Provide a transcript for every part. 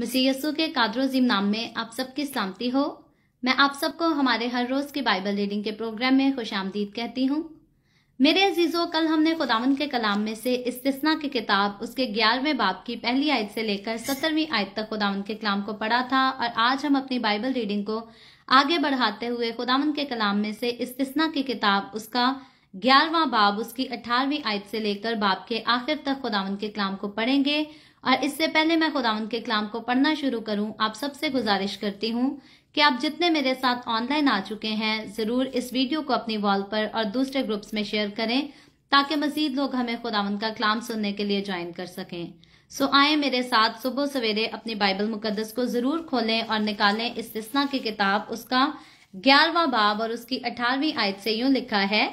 मसीह यसु के कादरोजिम नाम में आप सबकी सलामती हो मैं आप सबको हमारे हर रोज की बाइबल रीडिंग के प्रोग्राम में खुश आमदीद कहती हूँ मेरे अजीजों कल हमने खुदावन के कलाम में से इस्तना की किताब उसके ग्यारहवें बाप की पहली आयत से लेकर सत्तरवीं आयत तक खुदावन के कलाम को पढ़ा था और आज हम अपनी बाइबल रीडिंग को आगे बढ़ाते हुए खुदावन के कलाम में से इस्तना की किताब उसका ग्यारहवा बाब उसकी अठारहवीं आयत से लेकर बाप के आखिर तक खुदावन के कलाम को पढ़ेंगे और इससे पहले मैं खुदावंद के कलाम को पढ़ना शुरू करूं आप सबसे गुजारिश करती हूं कि आप जितने मेरे साथ ऑनलाइन आ चुके हैं जरूर इस वीडियो को अपनी वॉल पर और दूसरे ग्रुप्स में शेयर करें ताकि मजीद लोग हमें खुदावंद का कलाम सुनने के लिए ज्वाइन कर सकें सो आए मेरे साथ सुबह सवेरे अपनी बाइबल मुकदस को जरूर खोलें और निकालें इस तस्ना की किताब उसका ग्यारहवा बाब और उसकी अठारहवीं आयत से यूं लिखा है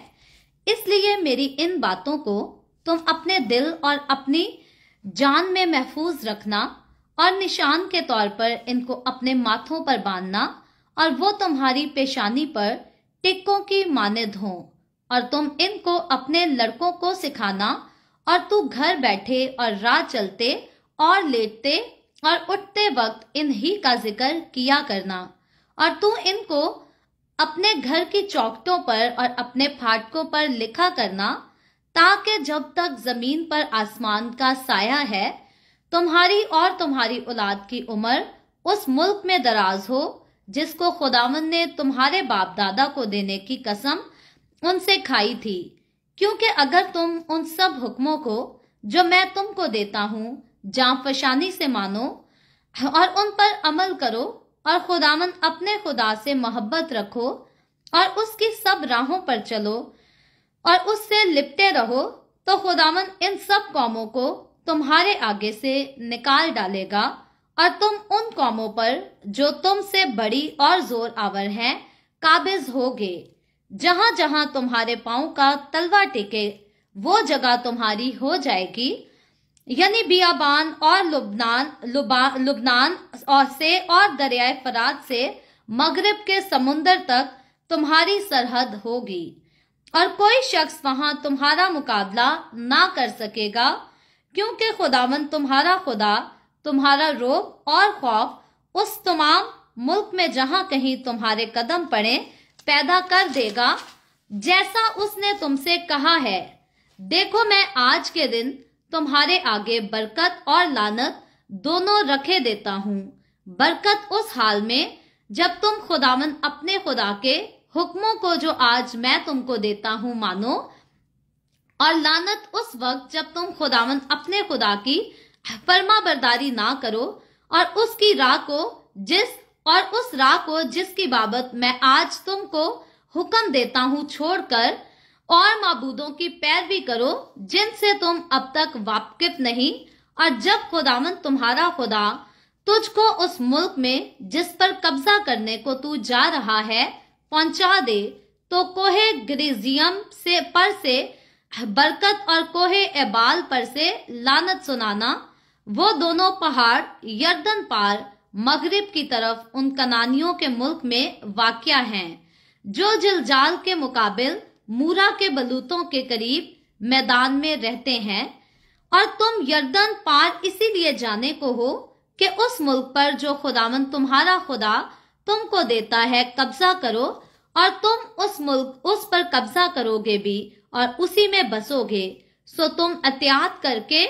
इसलिए मेरी इन बातों को तुम अपने दिल और अपनी जान में महफूज रखना और निशान के तौर पर इनको अपने माथों पर बांधना और वो तुम्हारी पेशानी पर टिक्कों की मानद हो और तुम इनको अपने लड़कों को सिखाना और तू घर बैठे और राह चलते और लेटते और उठते वक्त इन ही का जिक्र किया करना और तू इनको अपने घर की चौकटों पर और अपने फाटकों पर लिखा करना ताकि जब तक जमीन पर आसमान का साया है तुम्हारी और तुम्हारी औलाद की उम्र उस मुल्क में दराज हो जिसको खुदावन ने तुम्हारे बाप दादा को देने की कसम उनसे खाई थी क्योंकि अगर तुम उन सब हुक्मों को जो मैं तुमको देता हूँ जाफशानी से मानो और उन पर अमल करो और खुदावन अपने खुदा से मोहब्बत रखो और उसकी सब राहों पर चलो और उससे लिपटे रहो तो खुदावन इन सब कौमों को तुम्हारे आगे से निकाल डालेगा और तुम उन कौमों पर जो तुमसे बड़ी और जोर आवर हैं काबिज होगे जहां जहां तुम्हारे पाओ का तलवा टेके वो जगह तुम्हारी हो जाएगी यानी बियाबान और लुबनान लुबा लुबनान और से और दरियाए फरात से मगरब के समुन्दर तक तुम्हारी सरहद होगी और कोई शख्स वहां तुम्हारा मुकाबला ना कर सकेगा क्योंकि खुदावन तुम्हारा खुदा तुम्हारा रोब और खौफ उस तमाम मुल्क में जहां कहीं तुम्हारे कदम पड़े पैदा कर देगा जैसा उसने तुमसे कहा है देखो मैं आज के दिन तुम्हारे आगे बरकत और लानत दोनों रखे देता हूँ बरकत उस हाल में जब तुम खुदावन अपने खुदा के हुक्मों को जो आज मैं तुमको देता हूं मानो और लानत उस वक्त जब तुम खुदावंत अपने खुदा की फर्मा बरदारी ना करो और उसकी राह को जिस और उस राह को जिसकी बाबत मैं आज तुमको हुक्म देता हूँ छोड़कर और मबूदों की पैरवी करो जिनसे तुम अब तक वाकिफ नहीं और जब खुदावन तुम्हारा खुदा तुझको उस मुल्क में जिस पर कब्जा करने को तू जा रहा है पहुंचा दे तो कोहे ग्रेजियम से पर से बरकत और कोहे एबाल पर से लानत सुनाना वो दोनों पहाड़ यर्दन पार मगरिब की तरफ उन कनानियों के मुल्क में वाक्य हैं जो जलजाल के मुकाबल मूरा के बलूतों के करीब मैदान में रहते हैं और तुम यर्दन पार इसीलिए जाने को हो कि उस मुल्क पर जो खुदावन तुम्हारा खुदा तुमको देता है कब्जा करो और तुम उस मुल्क उस पर कब्जा करोगे भी और उसी में बसोगे सो तुम एहतियात करके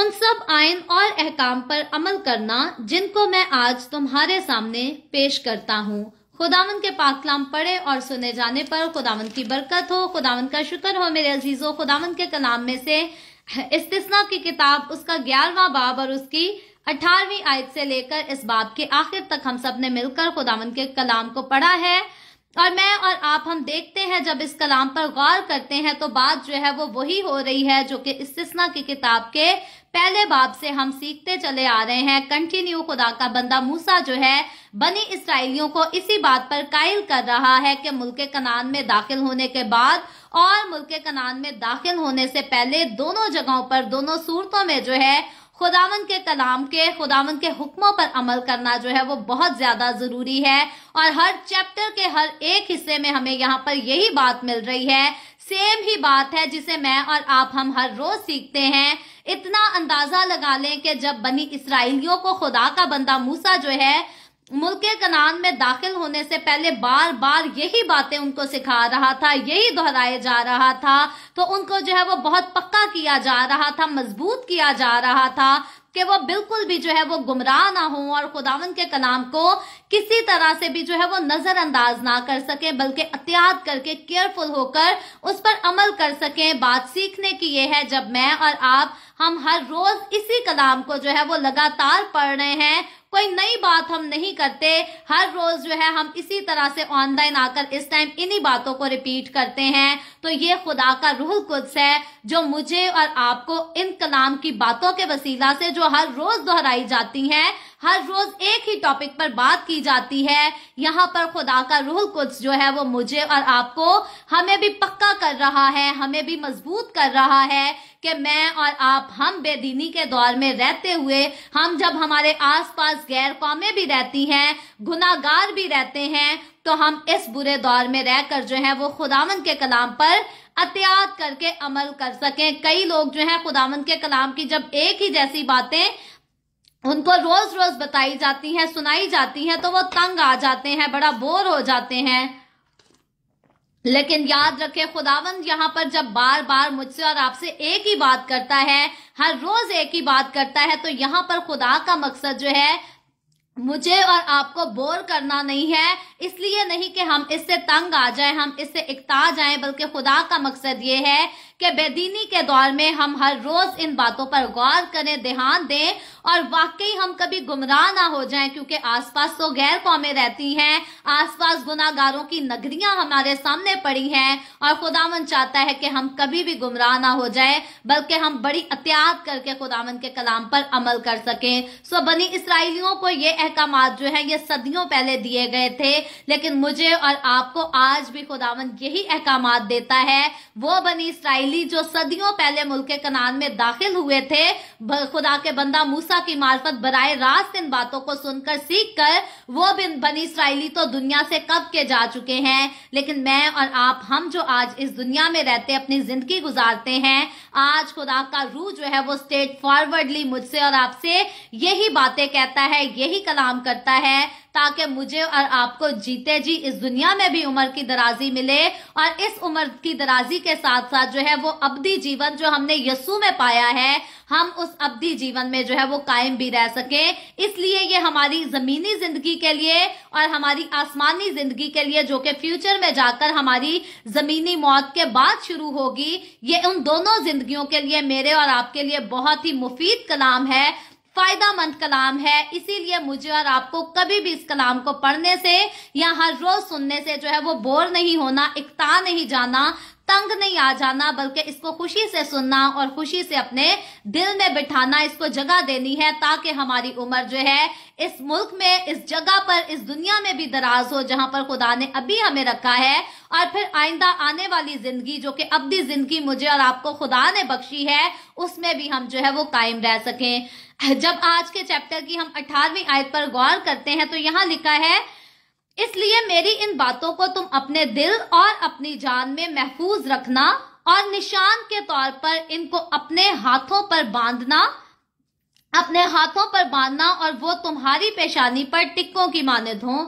उन सब आयन और अहकाम पर अमल करना जिनको मैं आज तुम्हारे सामने पेश करता हूँ खुदावन के पाकलाम पढ़े और सुने जाने पर खुदावन की बरकत हो खुदावन का शुक्र हो मेरे अजीजों खुदावन के कलाम में से इस्तना की किताब उसका ग्यारहवा बाब और उसकी अठारहवीं आयत से लेकर इस बाब के आखिर तक हम सब ने मिलकर खुदावन के कलाम को पढ़ा है और मैं और आप हम देखते हैं जब इस कलाम पर गौर करते हैं तो बात जो है वो वही हो रही है जो कि इस्तना की किताब के पहले बाब से हम सीखते चले आ रहे हैं कंटिन्यू खुदा का बंदा मूसा जो है बनी इसराइलियों को इसी बात पर कायल कर रहा है कि मुल्क कनान में दाखिल होने के बाद और मुल्क कनान में दाखिल होने से पहले दोनों जगहों पर दोनों सूरतों में जो है खुदावन के कलाम के खुदावन के हुक्मों पर अमल करना जो है वो बहुत ज्यादा जरूरी है और हर चैप्टर के हर एक हिस्से में हमें यहाँ पर यही बात मिल रही है सेम ही बात है जिसे मैं और आप हम हर रोज सीखते हैं इतना अंदाजा लगा लें कि जब बनी इसराइलियों को खुदा का बंदा मूसा जो है मुल्क कनान में दाखिल होने से पहले बार बार यही बातें उनको सिखा रहा था यही दोहराया जा रहा था तो उनको जो है वो बहुत पक्का किया जा रहा था मजबूत किया जा रहा था कि वो बिल्कुल भी जो है वो गुमराह ना हो और खुदावन के कलाम को किसी तरह से भी जो है वो नजरअंदाज ना कर सके बल्कि एहतियात करके केयरफुल होकर उस पर अमल कर सके बात सीखने की ये है जब मैं और आप हम हर रोज इसी कलाम को जो है वो लगातार पढ़ रहे हैं कोई नई बात हम नहीं करते हर रोज जो है हम इसी तरह से ऑनलाइन आकर इस टाइम इन्हीं बातों को रिपीट करते हैं तो ये खुदा का रूह कुछ है जो मुझे और आपको इन कलाम की बातों के वसीला से जो हर रोज दोहराई जाती हैं हर रोज एक ही टॉपिक पर बात की जाती है यहाँ पर खुदा का रूह कुछ जो है वो मुझे और आपको हमें भी पक्का कर रहा है हमें भी मजबूत कर रहा है कि मैं और आप हम बेदीनी के दौर में रहते हुए हम जब हमारे आसपास गैर कौमें भी रहती हैं गुनागार भी रहते हैं तो हम इस बुरे दौर में रहकर जो है वो खुदावन के कलाम पर अतियात करके अमल कर सकें कई लोग जो है खुदावन के कलाम की जब एक ही जैसी बातें उनको रोज रोज बताई जाती हैं सुनाई जाती हैं तो वो तंग आ जाते हैं बड़ा बोर हो जाते हैं लेकिन याद रखे खुदावंद यहाँ पर जब बार बार मुझसे और आपसे एक ही बात करता है हर रोज एक ही बात करता है तो यहाँ पर खुदा का मकसद जो है मुझे और आपको बोर करना नहीं है इसलिए नहीं कि हम इससे तंग आ जाए हम इससे इकता जाए बल्कि खुदा का मकसद ये है कि बेदीनी के दौर में हम हर रोज इन बातों पर गौर करें ध्यान दें और वाकई हम कभी गुमराह ना हो जाएं क्योंकि आसपास तो गैर कौमें रहती हैं आसपास गुनागारों की नगरियां हमारे सामने पड़ी हैं और खुदावन चाहता है कि हम कभी भी गुमराह ना हो जाए बल्कि हम बड़ी एहतियात करके खुदावन के कलाम पर अमल कर सकें सो बनी इसराइलियों को ये अहकाम जो है ये सदियों पहले दिए गए थे लेकिन मुझे और आपको आज भी खुदावन यही अहकाम देता है वो बनी इसराइल इसराइली जो सदियों पहले मुल्क कनान में दाखिल हुए थे खुदा के बंदा मूसा की मार्फत बरए रास्त इन बातों को सुनकर सीख कर वो बिन बनी इसराइली तो दुनिया से कब के जा चुके हैं लेकिन मैं और आप हम जो आज इस दुनिया में रहते अपनी जिंदगी गुजारते हैं आज खुदा का रू जो है वो स्टेट फॉरवर्डली मुझसे और आपसे यही बातें कहता है यही कलाम करता है ताकि मुझे और आपको जीते जी इस दुनिया में भी उम्र की दराजी मिले और इस उम्र की दराजी के साथ साथ जो है वो अवधि जीवन जो हमने यसु में पाया है हम उस अवधि जीवन में जो है वो कायम भी रह सके इसलिए ये हमारी जमीनी जिंदगी के लिए और हमारी आसमानी जिंदगी के लिए जो कि फ्यूचर में जाकर हमारी जमीनी मौत के बाद शुरू होगी ये उन दोनों जिंदगियों के लिए मेरे और आपके लिए बहुत ही मुफीद कलाम है फायदामंद कलाम है इसीलिए मुझे और आपको कभी भी इस कलाम को पढ़ने से या हर रोज सुनने से जो है वो बोर नहीं होना इकता नहीं जाना तंग नहीं आ जाना बल्कि इसको खुशी से सुनना और खुशी से अपने दिल में बिठाना इसको जगह देनी है ताकि हमारी उम्र जो है इस मुल्क में इस जगह पर इस दुनिया में भी दराज हो जहां पर खुदा ने अभी हमें रखा है और फिर आइंदा आने वाली जिंदगी जो कि अब जिंदगी मुझे और आपको खुदा ने बख्शी है उसमें भी हम जो है वो कायम रह सकें जब आज के चैप्टर की हम अठारहवीं आयत पर गौर करते हैं तो यहाँ लिखा है इसलिए मेरी इन बातों को तुम अपने दिल और अपनी जान में महफूज रखना और निशान के तौर पर इनको अपने हाथों पर बांधना अपने हाथों पर बांधना और वो तुम्हारी पेशानी पर टिक्कों की माने धो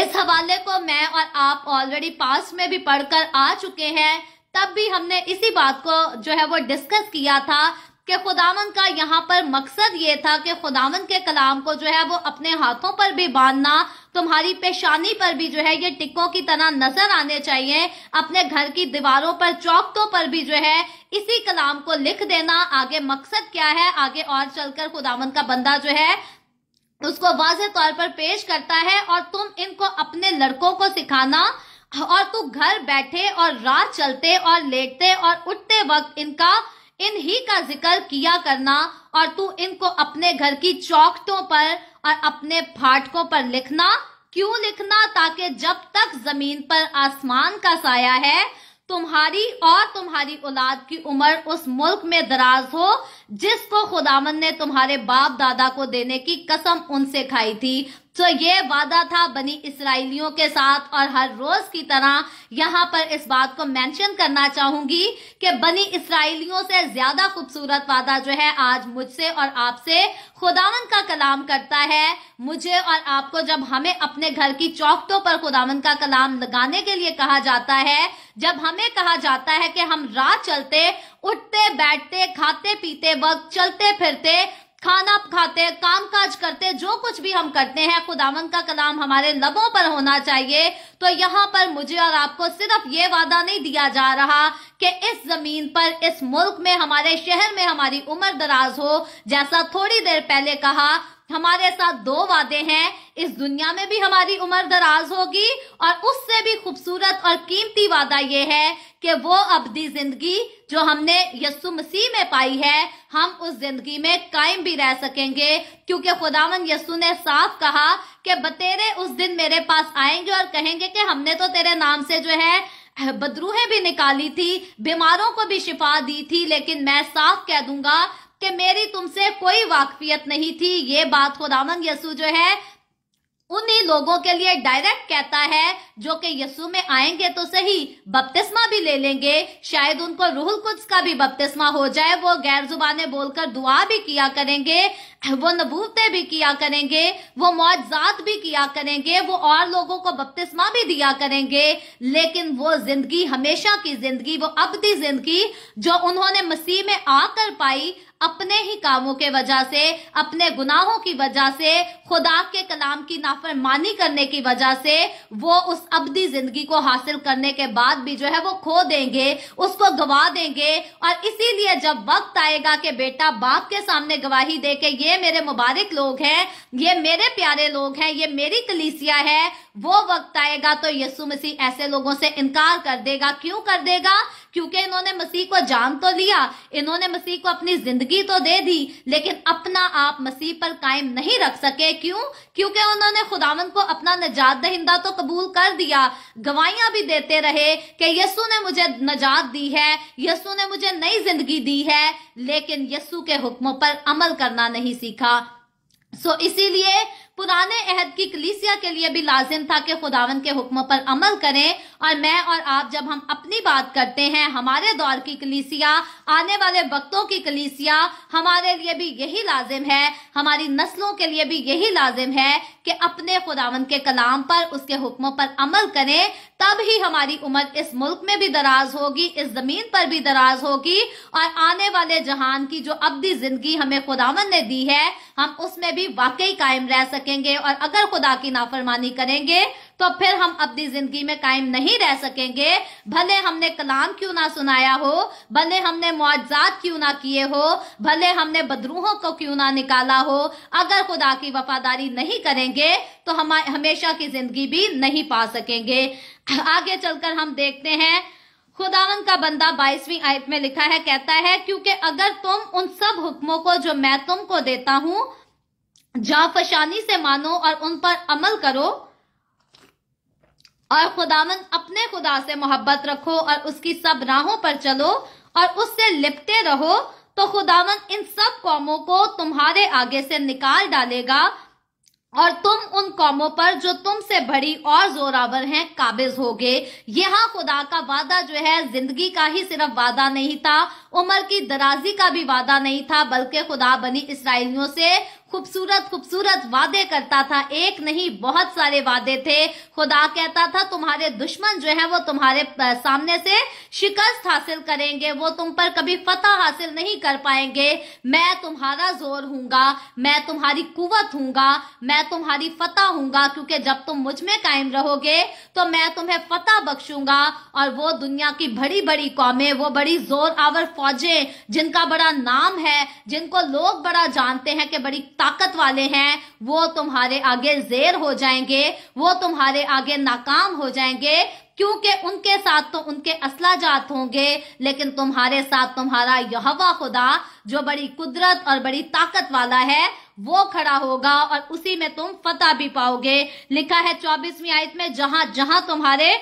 इस हवाले को मैं और आप ऑलरेडी पास्ट में भी पढ़कर आ चुके हैं तब भी हमने इसी बात को जो है वो डिस्कस किया था कि खुदावन का यहाँ पर मकसद ये था कि खुदावन के कलाम को जो है वो अपने हाथों पर भी बांधना तुम्हारी पेशानी पर भी जो है ये टिक्कों की तरह नजर आने चाहिए अपने घर की दीवारों पर चौकों पर भी जो है इसी कलाम को लिख देना आगे मकसद क्या है आगे और चलकर खुदावन का बंदा जो है उसको वाज तौर पर पेश करता है और तुम इनको अपने लड़कों को सिखाना और तू घर बैठे और रात चलते और लेटते और उठते वक्त इनका इन ही का जिक्र किया करना और तू इनको अपने घर की चौकटों पर और अपने फाटकों पर लिखना क्यों लिखना ताकि जब तक जमीन पर आसमान का साया है तुम्हारी और तुम्हारी औलाद की उम्र उस मुल्क में दराज हो जिसको खुदामन ने तुम्हारे बाप दादा को देने की कसम उनसे खाई थी तो ये वादा था बनी इसराइलियों के साथ और हर रोज की तरह यहाँ पर इस बात को मेंशन करना चाहूंगी कि बनी इसराइलियों से ज्यादा खूबसूरत वादा जो है आज मुझसे और आपसे खुदावन का कलाम करता है मुझे और आपको जब हमें अपने घर की चौकटों पर खुदावन का कलाम लगाने के लिए कहा जाता है जब हमें कहा जाता है कि हम रात चलते उठते बैठते खाते पीते वक्त चलते फिरते खाना खाते हैं काम काज करते हैं जो कुछ भी हम करते हैं खुदावन का कलाम हमारे लबों पर होना चाहिए तो यहाँ पर मुझे और आपको सिर्फ ये वादा नहीं दिया जा रहा कि इस जमीन पर इस मुल्क में हमारे शहर में हमारी उम्र दराज हो जैसा थोड़ी देर पहले कहा हमारे साथ दो वादे हैं इस दुनिया में भी हमारी उम्र दराज होगी और उससे भी खूबसूरत और कीमती वादा ये है कि वो अबदी जिंदगी जो हमने यस्सु मसीह में पाई है हम उस जिंदगी में कायम भी रह सकेंगे क्योंकि खुदावन यस्सु ने साफ कहा कि बतेरे उस दिन मेरे पास आएंगे और कहेंगे कि हमने तो तेरे नाम से जो है बदरूहें भी निकाली थी बीमारों को भी शिफा दी थी लेकिन मैं साफ कह दूंगा कि मेरी तुमसे कोई वाकफियत नहीं थी ये बात खुदावन यसु जो है उन्हीं लोगों के लिए डायरेक्ट कहता है जो कि यसु में आएंगे तो सही बपतिस्मा भी ले लेंगे शायद उनको रूहुल कुछ का भी बपतिस्मा हो जाए वो गैर जुबाने बोलकर दुआ भी किया करेंगे वो नबूतें भी किया करेंगे वो मुआजात भी किया करेंगे वो और लोगों को बपतिस्मा भी दिया करेंगे लेकिन वो जिंदगी हमेशा की जिंदगी वो अबदी जिंदगी जो उन्होंने मसीह में आकर पाई अपने ही कामों के वजह से अपने गुनाहों की वजह से खुदा के कलाम की नाफरमानी करने की वजह से वो उस अबदी जिंदगी को हासिल करने के बाद भी जो है वो खो देंगे उसको गवा देंगे और इसीलिए जब वक्त आएगा कि बेटा बाप के सामने गवाही दे के ये मेरे मुबारक लोग हैं ये मेरे प्यारे लोग हैं ये मेरी कलीसिया है वो वक्त आएगा तो यसु मसीह ऐसे लोगों से इनकार कर देगा क्यों कर देगा क्योंकि इन्होंने मसीह को जान तो लिया इन्होंने मसीह को अपनी जिंदगी तो दे दी लेकिन अपना आप मसीह पर कायम नहीं रख सके क्यों क्योंकि उन्होंने खुदावन को अपना नजात दहिंदा तो कबूल कर दिया गवाहियां भी देते रहे कि यस्सु ने मुझे नजात दी है यस्सु ने मुझे नई जिंदगी दी है लेकिन यस्सु के हुक्मों पर अमल करना नहीं सीखा सो so, इसीलिए पुराने अहद की कलीसिया के लिए भी लाजिम था कि खुदावन के हुक्मों पर अमल करें और मैं और आप जब हम अपनी बात करते हैं हमारे दौर की कलीसिया आने वाले वक्तों की कलीसिया हमारे लिए भी यही लाजिम है हमारी नस्लों के लिए भी यही लाजिम है कि अपने खुदावन के कलाम पर उसके हुक्मों पर अमल करें तब ही हमारी उम्र इस मुल्क में भी दराज होगी इस जमीन पर भी दराज होगी और आने वाले जहान की जो अब जिंदगी हमें खुदावन ने दी है हम उसमें भी वाकई कायम रह सकें सकेंगे और अगर खुदा की नाफरमानी करेंगे तो फिर हम अपनी जिंदगी में कायम नहीं रह सकेंगे भले हमने कलाम क्यों ना सुनाया हो भले हमने मुआजात क्यों ना किए हो भले हमने बदरूहों को क्यों ना निकाला हो अगर खुदा की वफादारी नहीं करेंगे तो हम हमेशा की जिंदगी भी नहीं पा सकेंगे आगे चलकर हम देखते हैं खुदावन का बंदा बाईसवीं आयत में लिखा है कहता है क्योंकि अगर तुम उन सब हुक्मों को जो मैं तुमको देता हूं जाफशानी से मानो और उन पर अमल करो और खुदावन अपने खुदा से मोहब्बत रखो और उसकी सब राहों पर चलो और उससे लिपटे रहो तो खुदावन इन सब कौमों को तुम्हारे आगे से निकाल डालेगा और तुम उन कौमों पर जो तुमसे बड़ी और जोरावर हैं काबिज होगे यहाँ खुदा का वादा जो है जिंदगी का ही सिर्फ वादा नहीं था उम्र की दराजी का भी वादा नहीं था बल्कि खुदा बनी इसराइलियों से खूबसूरत खूबसूरत वादे करता था एक नहीं बहुत सारे वादे थे खुदा कहता था तुम्हारे दुश्मन जो है वो तुम्हारे सामने से शिकस्त हासिल करेंगे वो तुम पर कभी फतह हासिल नहीं कर पाएंगे मैं तुम्हारा जोर हूंगा मैं तुम्हारी कुवत हूंगा मैं तुम्हारी फतह हूंगा क्योंकि जब तुम मुझ में कायम रहोगे तो मैं तुम्हें फतह बख्शूंगा और वो दुनिया की बड़ी बड़ी कौमें वो बड़ी जोर आवर फौजें जिनका बड़ा नाम है जिनको लोग बड़ा जानते हैं कि बड़ी ताकत वाले हैं वो तुम्हारे आगे जेर हो जाएंगे वो तुम्हारे आगे नाकाम हो जाएंगे क्योंकि उनके साथ तो उनके असला जात होंगे लेकिन तुम्हारे साथ तुम्हारा यहवा खुदा जो बड़ी कुदरत और बड़ी ताकत वाला है वो खड़ा होगा और उसी में तुम फतह भी पाओगे लिखा है चौबीसवीं आयत में जहां जहां तुम्हारे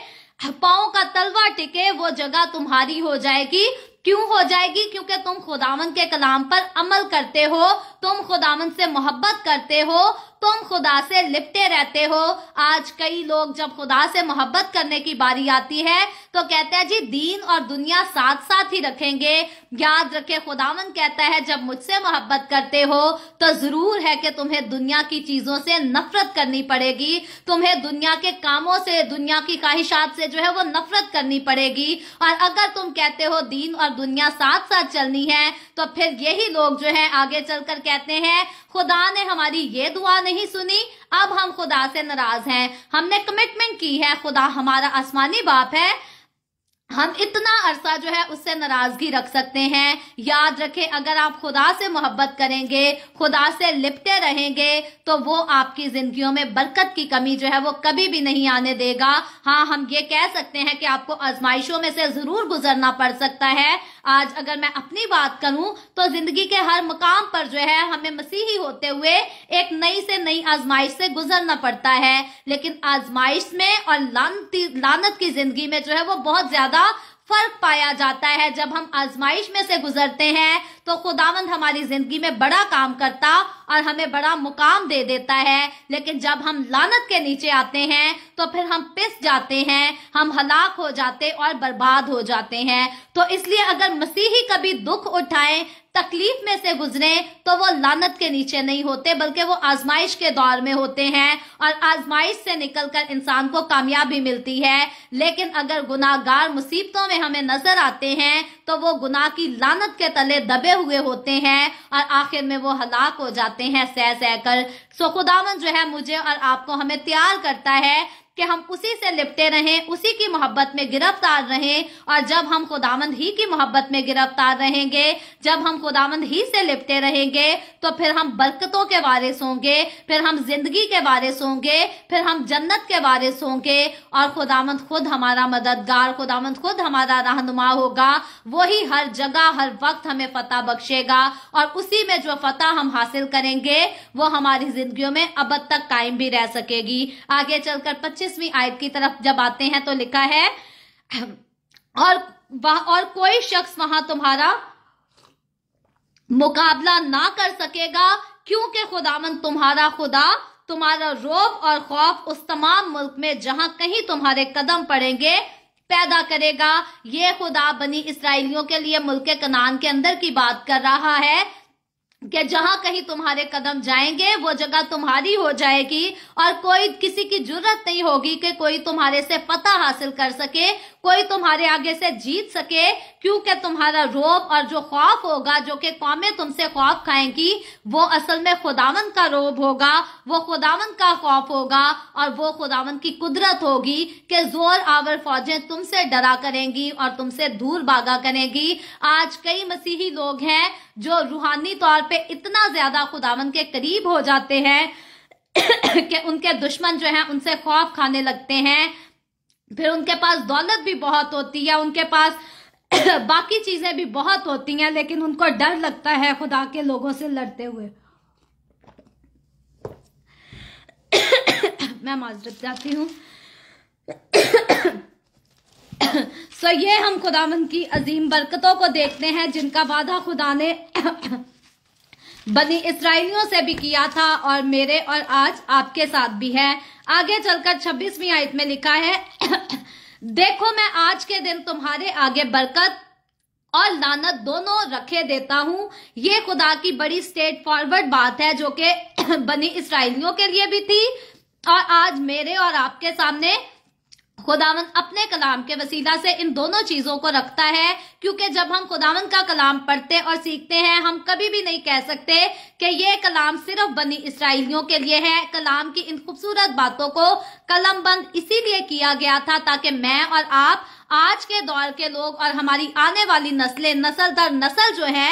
पाओ का तलवा टिके वो जगह तुम्हारी हो जाएगी क्यों हो जाएगी क्योंकि तुम खुदावन के कलाम पर अमल करते हो तुम खुदावन से मोहब्बत करते हो तुम खुदा से लिपटे रहते हो आज कई लोग जब खुदा से मोहब्बत करने की बारी आती है तो कहते हैं जी दीन और दुनिया साथ साथ ही रखेंगे याद रखे खुदावन कहता है जब मुझसे मोहब्बत करते हो तो जरूर है कि तुम्हें दुनिया की चीजों से नफरत करनी पड़ेगी तुम्हें दुनिया के कामों से दुनिया की ख्वाहिशात से जो है वो नफरत करनी पड़ेगी और अगर तुम कहते हो दीन और दुनिया साथ साथ चलनी है तो फिर यही लोग जो है आगे चलकर कहते हैं खुदा ने हमारी ये दुआ नहीं नहीं सुनी अब हम खुदा से नाराज हैं हमने कमिटमेंट की है खुदा हमारा आसमानी बाप है हम इतना अरसा जो है उससे नाराजगी रख सकते हैं याद रखें अगर आप खुदा से मोहब्बत करेंगे खुदा से लिपटे रहेंगे तो वो आपकी जिंदगियों में बरकत की कमी जो है वो कभी भी नहीं आने देगा हाँ हम ये कह सकते हैं कि आपको आजमाइशों में से जरूर गुजरना पड़ सकता है आज अगर मैं अपनी बात करूं तो जिंदगी के हर मुकाम पर जो है हमें मसीही होते हुए एक नई से नई आजमाइश से गुजरना पड़ता है लेकिन आजमाइश में और लानती लानत की जिंदगी में जो है वो बहुत ज्यादा का फर्क पाया जाता है जब हम आजमाइश में से गुजरते हैं तो खुदावंद हमारी जिंदगी में बड़ा काम करता और हमें बड़ा मुकाम दे देता है लेकिन जब हम लानत के नीचे आते हैं तो फिर हम पिस जाते हैं हम हलाक हो जाते और बर्बाद हो जाते हैं तो इसलिए अगर मसीही कभी दुख उठाए तकलीफ में से गुजरे तो वो लानत के नीचे नहीं होते बल्कि वो आजमाइश के दौर में होते हैं और आजमाइश से निकलकर इंसान को कामयाबी मिलती है लेकिन अगर गुनाहगार मुसीबतों में हमें नजर आते हैं तो वो गुनाह की लानत के तले दबे हुए होते हैं और आखिर में वो हलाक हो जाते हैं सह सह कर सो खुदावन जो है मुझे और आपको हमें तैयार करता है कि हम उसी से लिपटे रहें उसी की मोहब्बत में गिरफ्तार रहें और जब हम खुदामंद ही की मोहब्बत में गिरफ्तार रहेंगे जब हम खुदामंद ही से लिपटे रहेंगे तो फिर हम बरकतों के वारिस होंगे फिर हम जिंदगी के वारिस होंगे फिर हम जन्नत के वारिस होंगे और खुदामंद खुद हमारा मददगार खुदामंद खुद हमारा रहनुमा होगा वही हर जगह हर वक्त हमें फतेह बख्शेगा और उसी में जो फतेह हम हासिल करेंगे वो हमारी जिंदगी में अब तक कायम भी रह सकेगी आगे चलकर पच्चीस पच्चीसवीं आयत की तरफ जब आते हैं तो लिखा है और और कोई शख्स वहां तुम्हारा मुकाबला ना कर सकेगा क्योंकि खुदामन तुम्हारा खुदा तुम्हारा रोब और खौफ उस तमाम मुल्क में जहां कहीं तुम्हारे कदम पड़ेंगे पैदा करेगा ये खुदा बनी इसराइलियों के लिए मुल्क कनान के अंदर की बात कर रहा है कि जहां कहीं तुम्हारे कदम जाएंगे वो जगह तुम्हारी हो जाएगी और कोई किसी की जरूरत नहीं होगी कि कोई तुम्हारे से पता हासिल कर सके कोई तुम्हारे आगे से जीत सके क्योंकि तुम्हारा रोब और जो खौफ होगा जो कि कौमें तुमसे खौफ खाएंगी वो असल में खुदावन का रोब होगा वो खुदावन का खौफ होगा और वो खुदावन की कुदरत होगी कि जोर आवर फौजें तुमसे डरा करेंगी और तुमसे दूर भागा करेंगी आज कई मसीही लोग हैं जो रूहानी तौर पर इतना ज्यादा खुदावन के करीब हो जाते हैं कि उनके दुश्मन जो हैं उनसे खौफ खाने लगते हैं फिर उनके पास दौलत भी बहुत होती है उनके पास बाकी चीजें भी बहुत होती हैं लेकिन उनको डर लगता है खुदा के लोगों से लड़ते हुए मैं माजरत जाती हूँ सो ये हम खुदावन की अजीम बरकतों को देखते हैं जिनका वादा खुदा ने बनी इसराइलियों से भी किया था और मेरे और आज आपके साथ भी है आगे चलकर छब्बीसवीं आयत में लिखा है देखो मैं आज के दिन तुम्हारे आगे बरकत और लानत दोनों रखे देता हूँ ये खुदा की बड़ी स्टेट फॉरवर्ड बात है जो कि बनी इसराइलियों के लिए भी थी और आज मेरे और आपके सामने खुदावन अपने कलाम के वसीला से इन दोनों चीजों को रखता है क्योंकि जब हम खुदावन का कलाम पढ़ते और सीखते हैं हम कभी भी नहीं कह सकते कि ये कलाम सिर्फ बनी इसराइलियों के लिए है कलाम की इन खूबसूरत बातों को कलम बंद इसीलिए किया गया था ताकि मैं और आप आज के दौर के लोग और हमारी आने वाली नस्लें नस्ल दर नस्ल जो है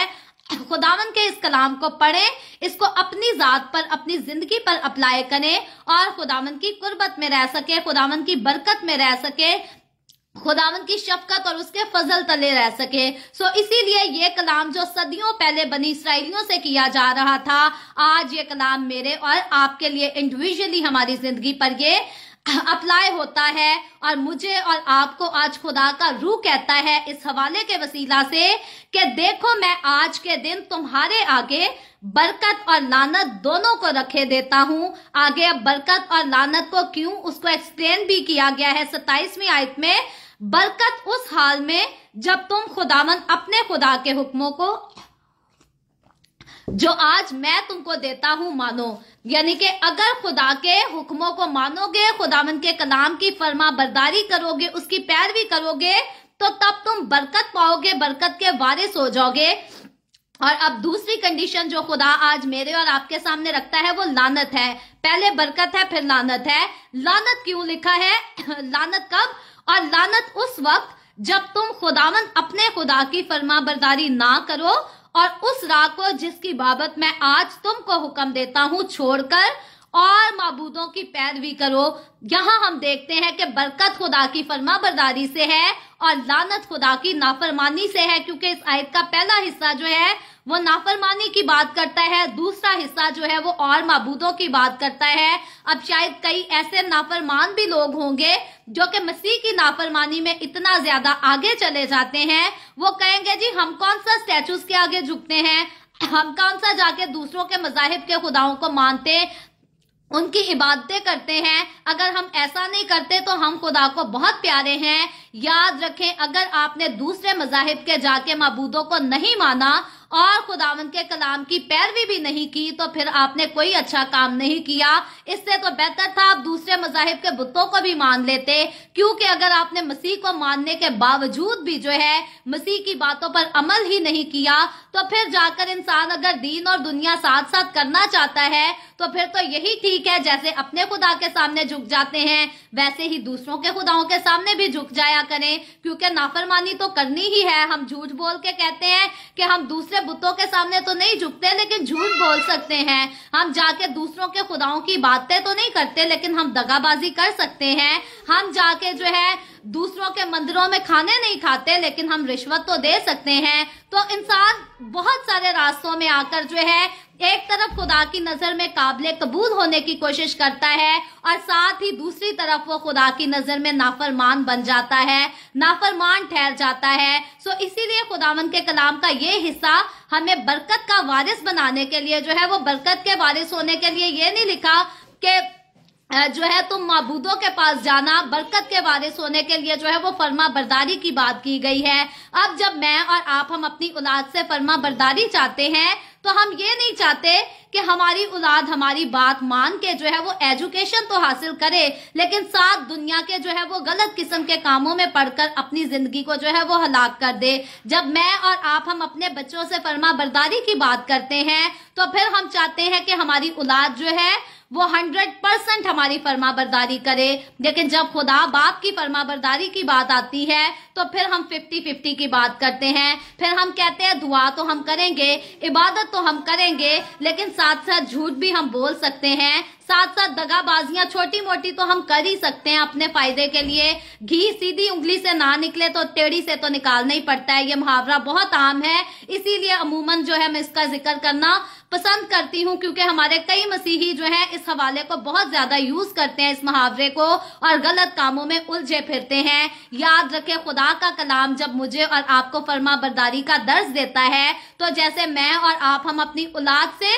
खुदावन के इस कलाम को पढ़ें इसको अपनी जात पर अपनी जिंदगी पर अप्लाई करें और खुदावन की कुर्बत में रह सके खुदावन की बरकत में रह सके खुदावन की शफकत और उसके फजल तले रह सके सो इसीलिए ये कलाम जो सदियों पहले बनी इसराइलियों से किया जा रहा था आज ये कलाम मेरे और आपके लिए इंडिविजुअली हमारी जिंदगी पर ये अप्लाई होता है और मुझे और आपको आज खुदा का रू कहता है इस हवाले के वसीला से कि देखो मैं आज के दिन तुम्हारे आगे बरकत और लानत दोनों को रखे देता हूं आगे अब बरकत और लानत को क्यों उसको एक्सप्लेन भी किया गया है सताइसवीं आयत में बरकत उस हाल में जब तुम खुदावन अपने खुदा के हुक्मों को जो आज मैं तुमको देता हूं मानो यानी कि अगर खुदा के हुक्मों को मानोगे खुदावन के कलाम की फरमा बरदारी करोगे उसकी पैरवी करोगे तो तब तुम बरकत पाओगे बरकत के वारिस हो जाओगे और अब दूसरी कंडीशन जो खुदा आज मेरे और आपके सामने रखता है वो लानत है पहले बरकत है फिर लानत है लानत क्यों लिखा है लानत कब और लानत उस वक्त जब तुम खुदावन अपने खुदा की फरमा बरदारी ना करो और उस राग को जिसकी बाबत मैं आज तुमको हुक्म देता हूँ छोड़कर और मबूदों की पैरवी करो यहाँ हम देखते हैं कि बरकत खुदा की फरमा बरदारी से है और लानत खुदा की नाफरमानी से है क्योंकि इस आयत का पहला हिस्सा जो है वो नाफरमानी की बात करता है दूसरा हिस्सा जो है वो और मबूदों की बात करता है अब शायद कई ऐसे नाफरमान भी लोग होंगे जो कि मसीह की नाफरमानी में इतना ज्यादा आगे चले जाते हैं वो कहेंगे जी हम कौन सा स्टैचूज के आगे झुकते हैं हम कौन सा जाके दूसरों के मजाहिब के खुदाओं को मानते उनकी इबादतें करते हैं अगर हम ऐसा नहीं करते तो हम खुदा को बहुत प्यारे हैं याद रखें अगर आपने दूसरे मजाहिब के जाके मबूदों को नहीं माना और खुदावन के कलाम की पैरवी भी नहीं की तो फिर आपने कोई अच्छा काम नहीं किया इससे तो बेहतर था आप दूसरे मजाहब के बुतों को भी मान लेते क्योंकि अगर आपने मसीह को मानने के बावजूद भी जो है मसीह की बातों पर अमल ही नहीं किया तो फिर जाकर इंसान अगर दीन और दुनिया साथ साथ करना चाहता है तो फिर तो यही ठीक है जैसे अपने खुदा के सामने झुक जाते हैं वैसे ही दूसरों के खुदाओं के सामने भी झुक जाया करें क्योंकि नाफरमानी तो करनी ही है हम झूठ बोल के कहते हैं कि हम दूसरे के बुतों के सामने तो नहीं झुकते लेकिन झूठ बोल सकते हैं हम जाके दूसरों के खुदाओं की बातें तो नहीं करते लेकिन हम दगाबाजी कर सकते हैं हम जाके जो है दूसरों के मंदिरों में खाने नहीं खाते लेकिन हम रिश्वत तो दे सकते हैं तो इंसान बहुत सारे रास्तों में आकर जो है एक तरफ खुदा की नजर में काबिल कबूल होने की कोशिश करता है और साथ ही दूसरी तरफ वो खुदा की नजर में नाफरमान बन जाता है नाफरमान ठहर जाता है सो इसीलिए खुदावन के कलाम का ये हिस्सा हमें बरकत का वारिस बनाने के लिए जो है वो बरकत के वारिस होने के लिए ये नहीं लिखा कि जो है तुम मबूदों के पास जाना बरकत के वारिस होने के लिए जो है वो फर्मा बरदारी की बात की गई है अब जब मैं और आप हम अपनी औलाद से फर्मा बरदारी चाहते हैं तो हम ये नहीं चाहते कि हमारी औलाद हमारी बात मान के जो है वो एजुकेशन तो हासिल करे लेकिन साथ दुनिया के जो है वो गलत किस्म के कामों में पढ़कर अपनी जिंदगी को जो है वो हलाक कर दे जब मैं और आप हम अपने बच्चों से फर्मा बरदारी की बात करते हैं तो फिर हम चाहते हैं कि हमारी औलाद जो है वो हंड्रेड परसेंट हमारी फर्मा बरदारी करे लेकिन जब खुदा बाप की फर्मा बरदारी की बात आती है तो फिर हम फिफ्टी फिफ्टी की बात करते हैं फिर हम कहते हैं दुआ तो हम करेंगे इबादत तो हम करेंगे लेकिन साथ साथ झूठ भी हम बोल सकते हैं साथ साथ दगाबाजियां छोटी मोटी तो हम कर ही सकते हैं अपने फायदे के लिए घी सीधी उंगली से ना निकले तो टेढ़ी से तो निकालना ही पड़ता है ये मुहावरा बहुत आम है इसीलिए अमूमन जो है मैं इसका जिक्र करना पसंद करती हूँ क्योंकि हमारे कई मसीही जो है इस हवाले को बहुत ज्यादा यूज करते हैं इस मुहावरे को और गलत कामों में उलझे फिरते हैं याद रखे खुदा का कलाम जब मुझे और आपको फर्मा बरदारी का दर्ज देता है तो जैसे मैं और आप हम अपनी औलाद से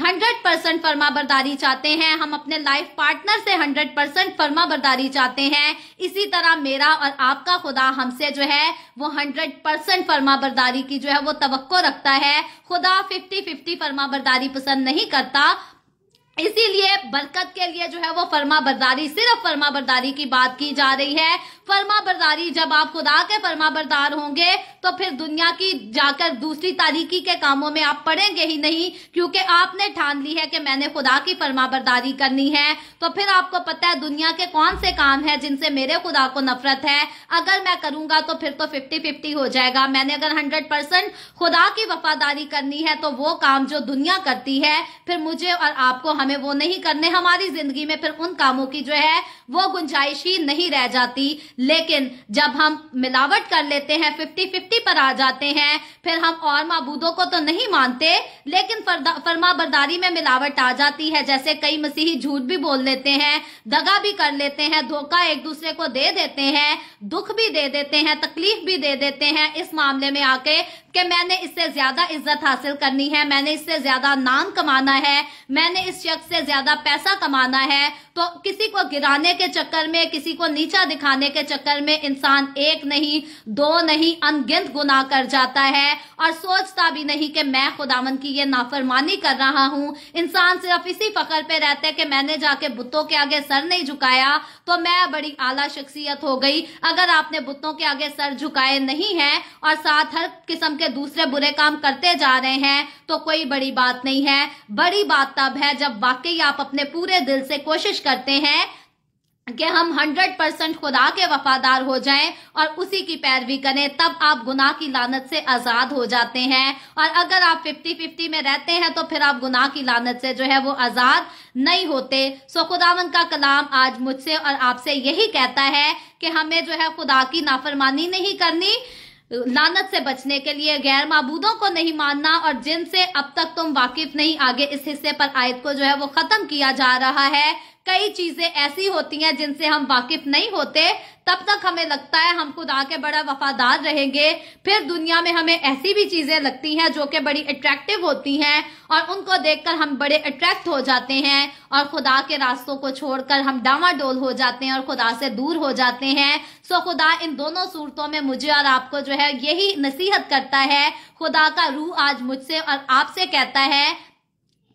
हंड्रेड परसेंट फर्मा बरदारी चाहते हैं हम अपने लाइफ पार्टनर से हंड्रेड परसेंट फर्मा बरदारी चाहते हैं इसी तरह मेरा और आपका खुदा हमसे जो है वो हंड्रेड परसेंट फर्मा बरदारी की जो है वो तो रखता है खुदा फिफ्टी फिफ्टी फर्मा बरदारी पसंद नहीं करता इसीलिए बरकत के लिए जो है वो फर्मा बरदारी सिर्फ फर्मा बरदारी की बात की जा रही है फर्मा बरदारी जब आप खुदा के फर्मा बरदार होंगे तो फिर दुनिया की जाकर दूसरी तारीकी के कामों में आप पढ़ेंगे ही नहीं क्योंकि आपने ठान ली है कि मैंने खुदा की फर्मा बरदारी करनी है तो फिर आपको पता है दुनिया के कौन से काम है जिनसे मेरे खुदा को नफरत है अगर मैं करूंगा तो फिर तो फिफ्टी फिफ्टी हो जाएगा मैंने अगर हंड्रेड परसेंट खुदा की वफादारी करनी है तो वो काम जो दुनिया करती है फिर मुझे और आपको हमें वो नहीं करने हमारी जिंदगी में फिर उन कामों की जो है वो गुंजाइश ही नहीं रह जाती लेकिन जब हम मिलावट कर लेते हैं फिफ्टी फिफ्टी पर आ जाते हैं फिर हम और मबूदों को तो नहीं मानते लेकिन फरमा बरदारी में मिलावट आ जाती है जैसे कई मसीही झूठ भी बोल लेते हैं दगा भी कर लेते हैं धोखा एक दूसरे को दे देते हैं दुख भी दे देते हैं तकलीफ भी दे देते हैं इस मामले में आके कि मैंने इससे ज्यादा इज्जत हासिल करनी है मैंने इससे ज्यादा नाम कमाना है मैंने इस शख्स से ज्यादा पैसा कमाना है तो किसी को गिराने के चक्कर में किसी को नीचा दिखाने के चक्कर में इंसान एक नहीं दो नहीं अनगिनत गुना कर जाता है और सोचता भी नहीं कि मैं खुदावन की ये नाफरमानी कर रहा हूं इंसान सिर्फ इसी फकर पे रहते कि मैंने जाके बुतों के आगे सर नहीं झुकाया तो मैं बड़ी आला शख्सियत हो गई अगर आपने बुतों के आगे सर झुकाए नहीं है और साथ हर किस्म उनके दूसरे बुरे काम करते जा रहे हैं तो कोई बड़ी बात नहीं है बड़ी बात तब है जब वाकई आप अपने पूरे दिल से कोशिश करते हैं कि हम 100 परसेंट खुदा के वफादार हो जाएं और उसी की पैरवी करें तब आप गुनाह की लानत से आज़ाद हो जाते हैं और अगर आप 50-50 में रहते हैं तो फिर आप गुनाह की लानत से जो है वो आज़ाद नहीं होते सो खुदावन का कलाम आज मुझसे और आपसे यही कहता है कि हमें जो है खुदा की नाफरमानी नहीं करनी लानत से बचने के लिए गैर मबूदों को नहीं मानना और जिनसे अब तक तुम वाकिफ नहीं आगे इस हिस्से पर आयत को जो है वो खत्म किया जा रहा है कई चीजें ऐसी होती हैं जिनसे हम वाकिफ नहीं होते तब तक हमें लगता है हम खुदा के बड़ा वफादार रहेंगे फिर दुनिया में हमें ऐसी भी चीजें लगती हैं जो कि बड़ी अट्रैक्टिव होती हैं और उनको देखकर हम बड़े अट्रैक्ट हो जाते हैं और खुदा के रास्तों को छोड़कर हम डामाडोल हो जाते हैं और खुदा से दूर हो जाते हैं सो खुदा इन दोनों सूरतों में मुझे और आपको जो है यही नसीहत करता है खुदा का रूह आज मुझसे और आपसे कहता है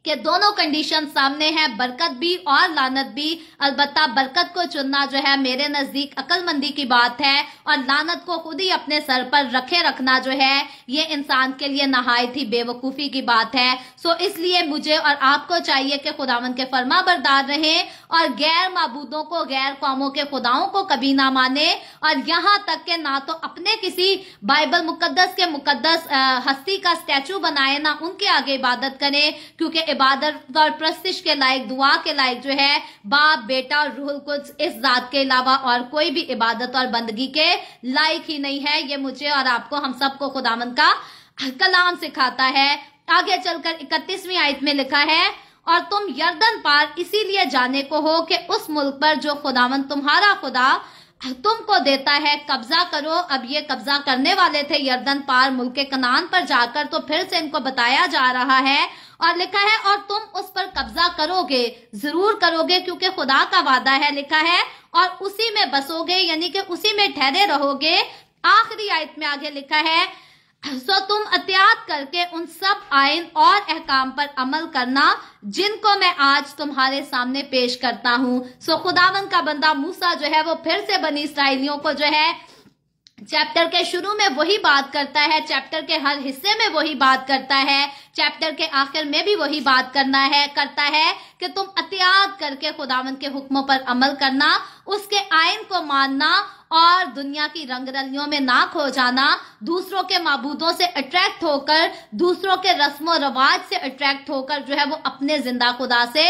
कि दोनों कंडीशन सामने हैं बरकत भी और लानत भी अलबत् बरकत को चुनना जो है मेरे नजदीक अकलमंदी की बात है और लानत को खुद ही अपने सर पर रखे रखना जो है ये इंसान के लिए नहायत ही बेवकूफी की बात है सो इसलिए मुझे और आपको चाहिए कि खुदावन के फरमा बरदार रहे और गैर मबूदों को गैर कौमों के खुदाओं को कभी ना माने और यहाँ तक के ना तो अपने किसी बाइबल मुकदस के मुकदस हस्ती का स्टैचू बनाए ना उनके आगे इबादत करें क्योंकि इबादत और प्रस्तिश के लायक दुआ के लायक जो है बाप बेटा और रूह कुछ इस जात के अलावा और कोई भी इबादत और बंदगी के लायक ही नहीं है ये मुझे और आपको हम सबको खुदामन का कलाम सिखाता है आगे चलकर इकतीसवीं आयत में लिखा है और तुम यर्दन पार इसीलिए जाने को हो कि उस मुल्क पर जो खुदावन तुम्हारा खुदा तुमको देता है कब्जा करो अब ये कब्जा करने वाले थे यर्दन पार मुल्क के कनान पर जाकर तो फिर से इनको बताया जा रहा है और लिखा है और तुम उस पर कब्जा करोगे जरूर करोगे क्योंकि खुदा का वादा है लिखा है और उसी में बसोगे यानी कि उसी में ठहरे रहोगे आखिरी आयत में आगे लिखा है सो तुम एहतियात करके उन सब आयन और अहकाम पर अमल करना जिनको मैं आज तुम्हारे सामने पेश करता हूँ सो खुदावन का बंदा मूसा जो है वो फिर से बनी इसराइलियों को जो है चैप्टर के शुरू में वही बात करता है चैप्टर के हर हिस्से में वही बात करता है चैप्टर के आखिर में भी वही बात करना है करता है कि तुम अतियात करके खुदावंत के हुक्मों पर अमल करना उसके आयन को मानना और दुनिया की रंगरलियों में ना खो जाना दूसरों के मबूदों से अट्रैक्ट होकर दूसरों के रस्म रवाज से अट्रैक्ट होकर जो है वो अपने जिंदा खुदा से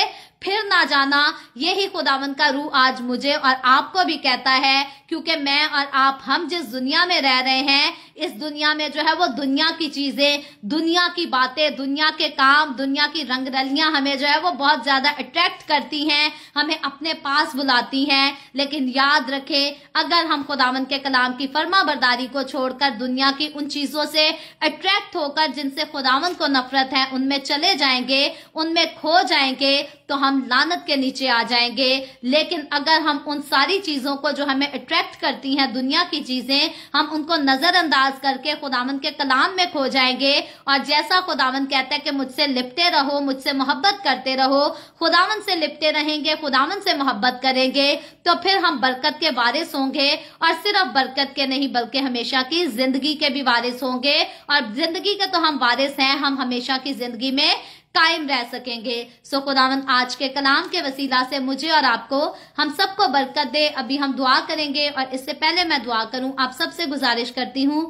फिर ना जाना यही खुदावन का रूह आज मुझे और आपको भी कहता है क्योंकि मैं और आप हम जिस दुनिया में रह रहे हैं इस दुनिया में जो है वो दुनिया की चीजें दुनिया की बातें दुनिया के काम दुनिया की रंग रलियां हमें जो है वो बहुत ज्यादा अट्रैक्ट करती हैं हमें अपने पास बुलाती हैं लेकिन याद रखें अगर हम खुदावन के कलाम की फर्मा बरदारी को छोड़कर दुनिया की उन चीजों से अट्रैक्ट होकर जिनसे खुदावन को नफरत है उनमें चले जाएंगे उनमें खो जाएंगे तो हम लानत के नीचे आ जाएंगे लेकिन अगर हम उन सारी चीजों को जो हमें अट्रैक्ट करती हैं दुनिया की चीजें हम उनको नजरअंदाज करके खुदावन के कलाम में खो जाएंगे और जैसा खुदावन कहता है कि मुझसे लिपटे रहो मुझसे मोहब्बत करते रहो खुदावन से लिपटे रहेंगे खुदावन से मोहब्बत करेंगे तो फिर हम बरकत के वारिस होंगे और सिर्फ बरकत के नहीं बल्कि हमेशा की जिंदगी के भी वारिस होंगे और जिंदगी के तो हम वारिस हैं हम हमेशा की जिंदगी में कायम रह सकेंगे सो खुदावन आज के कलाम के वसीला से मुझे और आपको हम सबको बरकत दे अभी हम दुआ करेंगे और इससे पहले मैं दुआ करूं आप सबसे गुजारिश करती हूं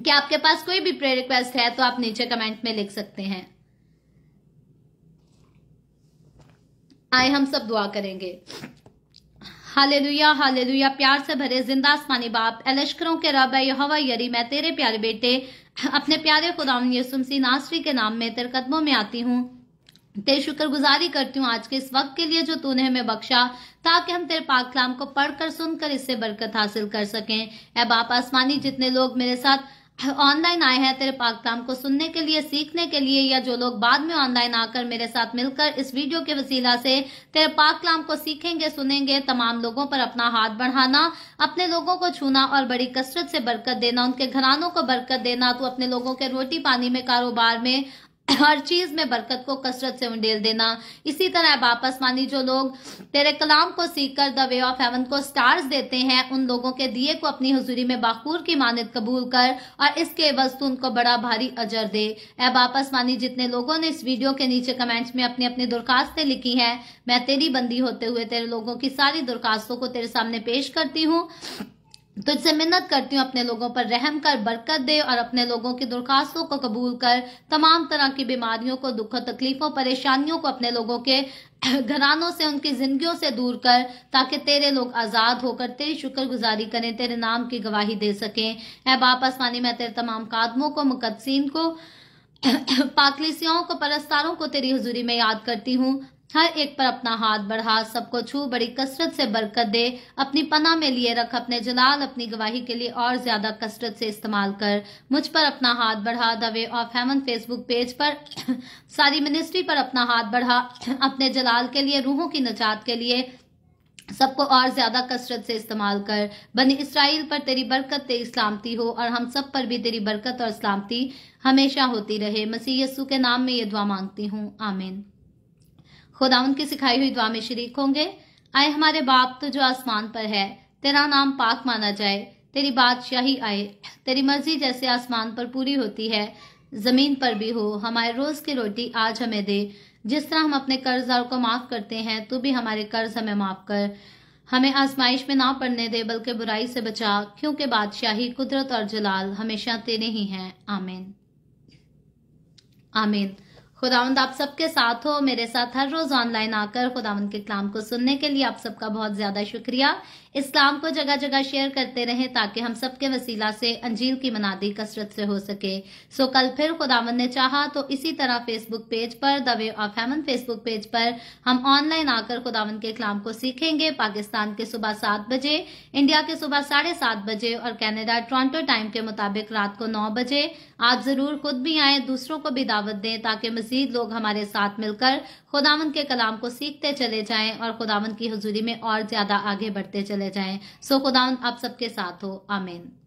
कि आपके पास कोई भी प्रेयर रिक्वेस्ट है तो आप नीचे कमेंट में लिख सकते हैं आए हम सब दुआ करेंगे हालेलुया हालेलुया प्यार से भरे जिंदा आसमानी बाप एलश्करों के रब यहोवा यरी मैं तेरे प्यारे बेटे अपने प्यारे खुदाम यसुमसी नासरी के नाम में तेरे कदमों में आती हूँ तेरी शुक्रगुजारी करती हूँ आज के इस वक्त के लिए जो तूने हमें बख्शा ताकि हम तेरे पाक कलाम को पढ़कर सुनकर इससे बरकत हासिल कर सकें ए बाप आसमानी जितने लोग मेरे साथ ऑनलाइन आए हैं तेरे काम को सुनने के लिए सीखने के लिए या जो लोग बाद में ऑनलाइन आकर मेरे साथ मिलकर इस वीडियो के वसीला से तेरे पाकलाम को सीखेंगे सुनेंगे तमाम लोगों पर अपना हाथ बढ़ाना अपने लोगों को छूना और बड़ी कसरत से बरकत देना उनके घरानों को बरकत देना तो अपने लोगों के रोटी पानी में कारोबार में हर चीज में बरकत को कसरत से उंडेल देना इसी तरह वापस मानी जो लोग तेरे कलाम को सीख कर द वे ऑफ हेवन को स्टार्स देते हैं उन लोगों के दिए को अपनी हजूरी में बाखूर की मानत कबूल कर और इसके वस्तु उनको बड़ा भारी अजर दे ए वापस मानी जितने लोगों ने इस वीडियो के नीचे कमेंट्स में अपनी अपनी दरखास्तें लिखी है मैं तेरी बंदी होते हुए तेरे लोगों की सारी दरखास्तों को तेरे सामने पेश करती हूँ तुझसे तो मिन्नत करती हूँ अपने लोगों पर रहम कर बरकत दे और अपने लोगों की दरखास्तों को कबूल कर तमाम तरह की बीमारियों को दुखों तकलीफों परेशानियों को अपने लोगों के घरानों से उनकी जिंदगियों से दूर कर ताकि तेरे लोग आज़ाद होकर तेरी शुक्रगुजारी करें तेरे नाम की गवाही दे सकें ए बाप आसमानी मैं तेरे तमाम कादमों को मुकदसिन को पाकलिसियाओं को परस्तारों को तेरी हजूरी में याद करती हूँ हर एक पर अपना हाथ बढ़ा सबको छू बड़ी कसरत से बरकत दे अपनी पना में लिए रख अपने जलाल अपनी गवाही के लिए और ज्यादा कसरत से इस्तेमाल कर मुझ पर अपना हाथ बढ़ा the way of heaven Facebook page पर सारी मिनिस्ट्री पर अपना हाथ बढ़ा अपने जलाल के लिए रूहों की नजात के लिए सबको और ज्यादा कसरत से इस्तेमाल कर बनी इसराइल पर तेरी बरकत तेरी सलामती हो और हम सब पर भी तेरी बरकत और सलामती हमेशा होती रहे मसीह यस्सु के नाम में ये दुआ मांगती हूँ आमिन खुदा उनकी सिखाई हुई दुआ में शरीक होंगे आए हमारे बाप तो जो आसमान पर है तेरा नाम पाक माना जाए तेरी बादशाही आए तेरी मर्जी जैसे आसमान पर पूरी होती है जमीन पर भी हो हमारे रोज की रोटी आज हमें दे जिस तरह हम अपने और को माफ करते हैं तू भी हमारे कर्ज हमें माफ कर हमें आजमाइश में ना पड़ने दे बल्कि बुराई से बचा क्योंकि बादशाही कुदरत और जलाल हमेशा तेरे ही हैं आमीन आमीन खुदावंद आप सबके साथ हो मेरे साथ हर रोज ऑनलाइन आकर खुदावंद के कलाम को सुनने के लिए आप सबका बहुत ज्यादा शुक्रिया इस्लाम को जगह जगह शेयर करते रहें ताकि हम सबके वसीला से अंजील की मनादी कसरत से हो सके सो कल फिर खुदावन ने चाहा तो इसी तरह फेसबुक पेज पर the way of heaven Facebook page पर हम ऑनलाइन आकर खुदावन के कलाम को सीखेंगे पाकिस्तान के सुबह सात बजे इंडिया के सुबह साढ़े सात बजे और कैनेडा टोरंटो टाइम के मुताबिक रात को नौ बजे आप जरूर खुद भी आए दूसरों को भी दावत दें ताकि मजीद लोग हमारे साथ मिलकर खुदावन के कलाम को सीखते चले जाएं और खुदावन की हजूरी में और ज्यादा आगे बढ़ते चले रह जाएं सो खुदावंद आप सबके साथ हो आमेन